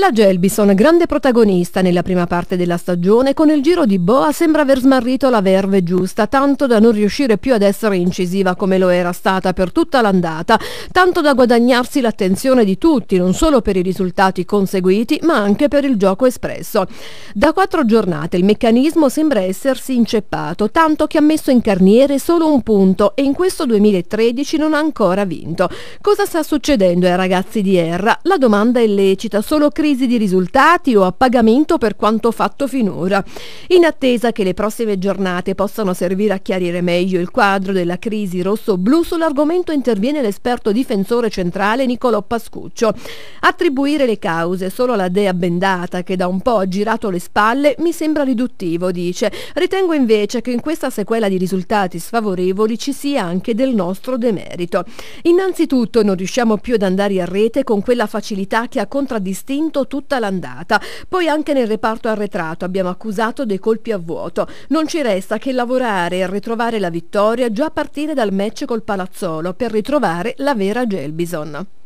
La Gelbison, grande protagonista nella prima parte della stagione, con il giro di Boa sembra aver smarrito la verve giusta, tanto da non riuscire più ad essere incisiva come lo era stata per tutta l'andata, tanto da guadagnarsi l'attenzione di tutti, non solo per i risultati conseguiti, ma anche per il gioco espresso. Da quattro giornate il meccanismo sembra essersi inceppato, tanto che ha messo in carniere solo un punto e in questo 2013 non ha ancora vinto. Cosa sta succedendo ai ragazzi di Erra? La domanda è lecita, solo critica avvisi di risultati o a pagamento per quanto fatto finora, in attesa che le prossime giornate possano servire a chiarire meglio il quadro della crisi rosso-blu sull'argomento interviene l'esperto difensore centrale Niccolò Pascuccio. Attribuire le cause solo alla dea bendata che da un po' ha girato le spalle mi sembra riduttivo, dice. Ritengo invece che in questa sequela di risultati sfavorevoli ci sia anche del nostro demerito. Innanzitutto non riusciamo più ad andare a rete con quella facilità che ha contraddistinto punto tutta l'andata. Poi anche nel reparto arretrato abbiamo accusato dei colpi a vuoto. Non ci resta che lavorare e ritrovare la vittoria già a partire dal match col Palazzolo per ritrovare la vera Gelbison.